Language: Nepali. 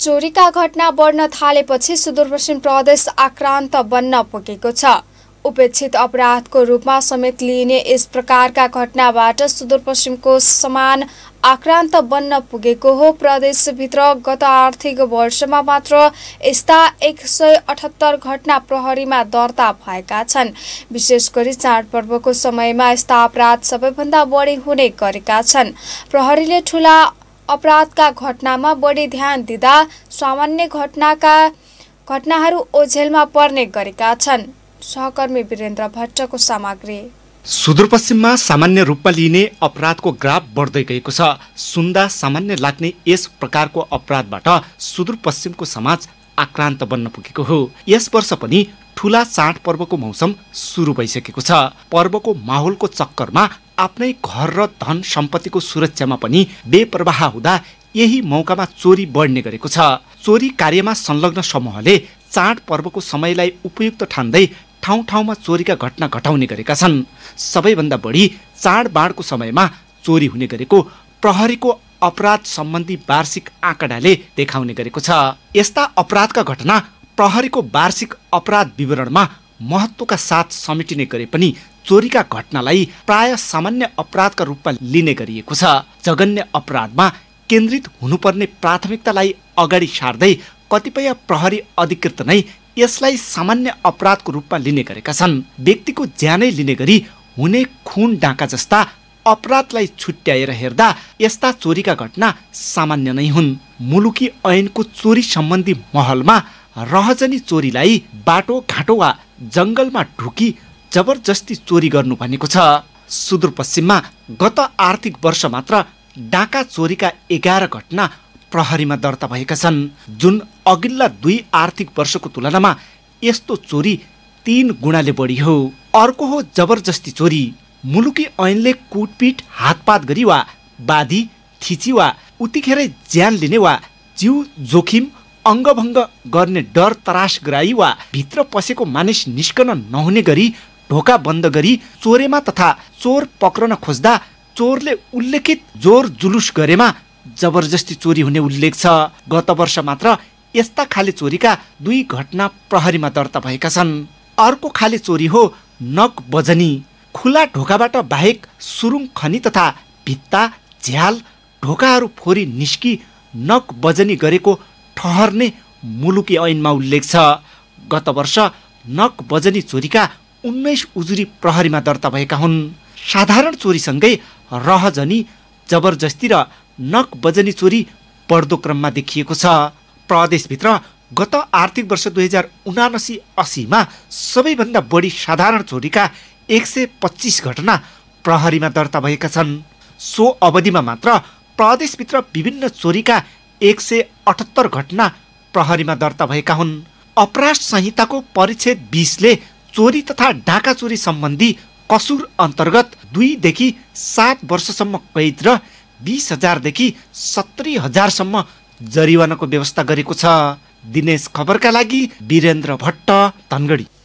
चोरीका घटना बढ्न थालेपछि सुदूरपश्चिम प्रदेश आक्रान्त बन्न पुगेको छ उपेक्षित अपराधको रूपमा समेत लिइने यस प्रकारका घटनाबाट सुदूरपश्चिमको समान आक्रान्त बन्न पुगेको हो प्रदेशभित्र गत आर्थिक वर्षमा मात्र यस्ता एक सय अठहत्तर घटना प्रहरीमा दर्ता भएका छन् विशेष गरी चाडपर्वको समयमा यस्ता अपराध सबैभन्दा बढी हुने गरेका छन् प्रहरीले ठुला अपराधका घटनामा बढी ध्यान दिँदा सामान्य घटनाका घटनाहरू ओझेलमा पर्ने गरेका छन् सहकर्मी वीरेन्द्र भट्टको सामग्री सुदूरपश्चिममा सामान्य रूपमा लिइने अपराधको ग्राफ बढ्दै गएको छ सुन्दा सामान्य लाग्ने यस प्रकारको अपराधबाट सुदूरपश्चिमको समाज आक्रान्त बन्न पुगेको हो यस वर्ष पनि ठुला पर्वको मौसम सुरु भइसकेको छ पर्वको माहौलको चक्करमा आफ्नै घर र धन सम्पत्तिको सुरक्षामा पनि बेप्रवाह हुँदा यही मौकामा चोरी बढ्ने गरेको छ चोरी कार्यमा संलग्न समूहले चाड पर्वको समयलाई उपयुक्त ठान्दै ठाउँ ठाउँमा चोरीका घटना घटाउने गरेका छन् सबैभन्दा बढी चाडबाडको समयमा चोरी हुने गरेको प्रहरीको अपराध सम्बन्धी वार्षिक आँकडाले देखाउने गरेको छ यस्ता अपराधका घटना प्रहरीको वार्षिक अपराध विवरणमा महत्त्वका साथ समेटिने गरे पनि चोरीका घटनालाई प्राय सामान्य अपराधका रूपमा लिने गरिएको छ जगन्य अपराधमा केन्द्रित हुनुपर्ने प्राथमिकतालाई अगाडि सार्दै कतिपय प्रहरी अधिकृत नै यसलाई सामान्य अपराधको रूपमा लिने गरेका छन् व्यक्तिको ज्यानै लिने गरी हुने खुन डाँका जस्ता अपराधलाई छुट्याएर हेर्दा यस्ता चोरीका घटना सामान्य नै हुन् मुलुकी ऐनको चोरी सम्बन्धी महलमा रहजनी चोरीलाई बाटो घाटो वा जङ्गलमा ढुकी जबरजस्ती चोरी गर्नु भनेको छ सुदूरपश्चिममा गत आर्थिक वर्ष मात्र डाका चोरीका एघार घटना प्रहरीमा दर्ता भएका छन् जुन अघिल्ला दुई आर्थिक वर्षको तुलनामा यस्तो चोरी तीन गुणाले बढी हो अर्को हो जबरजस्ती चोरी मुलुकी ऐनले कुटपिट हातपात गरी वा बाधी थिची वा उतिखेरै ज्यान लिने वा जिउ जोखिम अङ्गभङ्ग गर्ने डर तरास गराई वा भित्र पसेको मानिस निस्कन नहुने गरी ढोका बन्द गरी चोरेमा तथा चोर पक्रन खोज्दा चोरले उल्लेखित जोर जुलुस गरेमा जबरजस्ती चोरी हुने उल्लेख छ गत वर्ष मात्र यस्ता खाले चोरीका दुई घटना प्रहरीमा दर्ता भएका छन् अर्को खाले चोरी हो नक बजनी खुला ढोकाबाट बाहेक सुरुङ खनी तथा भित्ता झ्याल ढोकाहरू फोरी निस्की नक बजनी गरेको ठहर्ने मुलुकी ऐनमा उल्लेख छ गत वर्ष नक बजनी चोरीका उन्नाइस उजुरी प्रहरीमा दर्ता भएका हुन् साधारण चोरीसँगै रहजनी जबरजस्ती र नक बजनी चोरी बढ्दो क्रममा देखिएको छ प्रदेशभित्र गत आर्थिक वर्ष दुई हजार उनासी असीमा सबैभन्दा बढी साधारण चोरीका एक सय पच्चिस घटना प्रहरीमा दर्ता भएका छन् सो अवधिमा मात्र प्रदेशभित्र विभिन्न चोरीका एक सय अठहत्तर घटना प्रहरीमा दर्ता भएका हुन् अपराध संहिताको परिच्छेद बिसले चोरी तथा डाका चोरी सम्बन्धी कसुर अन्तर्गत दुईदेखि सात वर्षसम्म कैद र बिस हजारदेखि सत्तरी हजारसम्म जरिवानाको व्यवस्था गरेको छ दिनेश खबरका लागि वीरेन्द्र भट्ट धनगढी